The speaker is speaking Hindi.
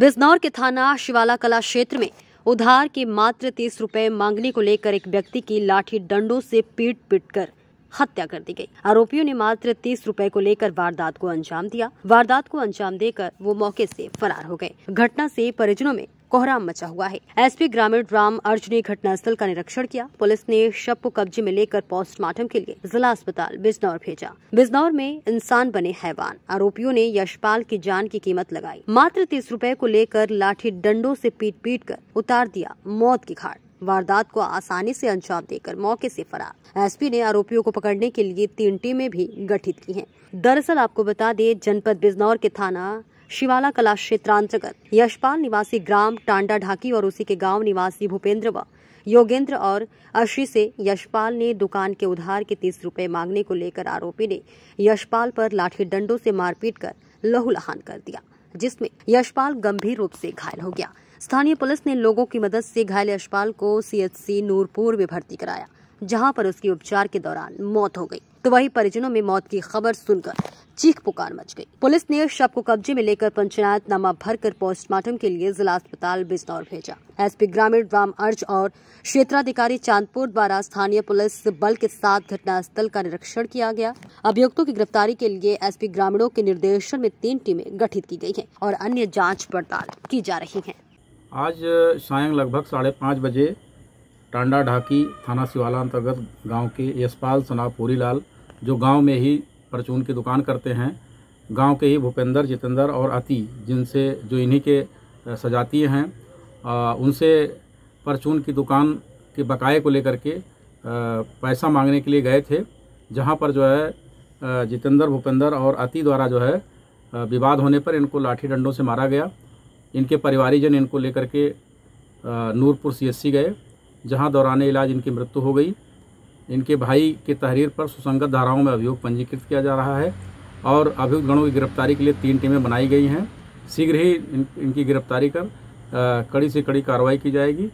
बिजनौर के थाना शिवाला कला क्षेत्र में उधार के मात्र तीस रुपए मांगने को लेकर एक व्यक्ति की लाठी डंडों से पीट पीट कर हत्या कर दी गई आरोपियों ने मात्र तीस रुपए को लेकर वारदात को अंजाम दिया वारदात को अंजाम देकर वो मौके से फरार हो गए घटना से परिजनों में कोहराम मचा हुआ है एसपी ग्रामीण राम अर्ज ने घटनास्थल का निरीक्षण किया पुलिस ने शव को कब्जे में लेकर पोस्टमार्टम के लिए जिला अस्पताल बिजनौर भेजा बिजनौर में इंसान बने हैवान आरोपियों ने यशपाल की जान की कीमत लगाई मात्र तीस रूपए को लेकर लाठी डंडो ऐसी पीट पीट कर उतार दिया मौत की घाट वारदात को आसानी से अंजाम देकर मौके से फरार एसपी ने आरोपियों को पकड़ने के लिए तीन टीमें भी गठित की हैं। दरअसल आपको बता दें जनपद बिजनौर के थाना शिवाला कला क्षेत्रांतर्गत यशपाल निवासी ग्राम टांडा ढाकी और उसी के गांव निवासी भूपेंद्र व योगेंद्र और अशी से यशपाल ने दुकान के उधार के तीस रूपए मांगने को लेकर आरोपी ने यशपाल पर लाठी डंडो से मारपीट कर लहूलहान कर दिया जिसमें यशपाल गंभीर रूप से घायल हो गया स्थानीय पुलिस ने लोगों की मदद से घायल यशपाल को सीएचसी नूरपुर में भर्ती कराया जहां पर उसकी उपचार के दौरान मौत हो गई तो वहीं परिजनों में मौत की खबर सुनकर चीख पुकार मच गई पुलिस ने शव को कब्जे में लेकर पंचायत भर कर पोस्टमार्टम के लिए जिला अस्पताल बिजनौर भेजा एसपी ग्रामीण राम अर्ज और क्षेत्राधिकारी चांदपुर द्वारा स्थानीय पुलिस बल के साथ घटनास्थल का निरीक्षण किया गया अभियुक्तों की गिरफ्तारी के लिए एसपी ग्रामीणों के निर्देशन में तीन टीमें गठित की गयी है और अन्य जाँच पड़ताल की जा रही है आज साय लगभग साढ़े पाँच बजे टांडा ढाकी थाना सिवाला अंतर्गत गांव के यशपाल सना लाल जो गांव में ही परचून की दुकान करते हैं गांव के ही भूपेंद्र जितेंद्र और अति जिनसे जो इन्हीं के सजातीय हैं उनसे परचून की दुकान के बकाए को लेकर के पैसा मांगने के लिए गए थे जहां पर जो है जितेंद्र भूपेंद्र और अति द्वारा जो है विवाद होने पर इनको लाठी डंडों से मारा गया इनके परिवारीजन इनको लेकर के नूरपुर सी गए जहाँ दौरान इलाज इनकी मृत्यु हो गई इनके भाई के तहरीर पर सुसंगत धाराओं में अभियोग पंजीकृत किया जा रहा है और अभियुक्त गणों की गिरफ्तारी के लिए तीन टीमें बनाई गई हैं शीघ्र ही इन, इनकी गिरफ्तारी कर आ, कड़ी से कड़ी कार्रवाई की जाएगी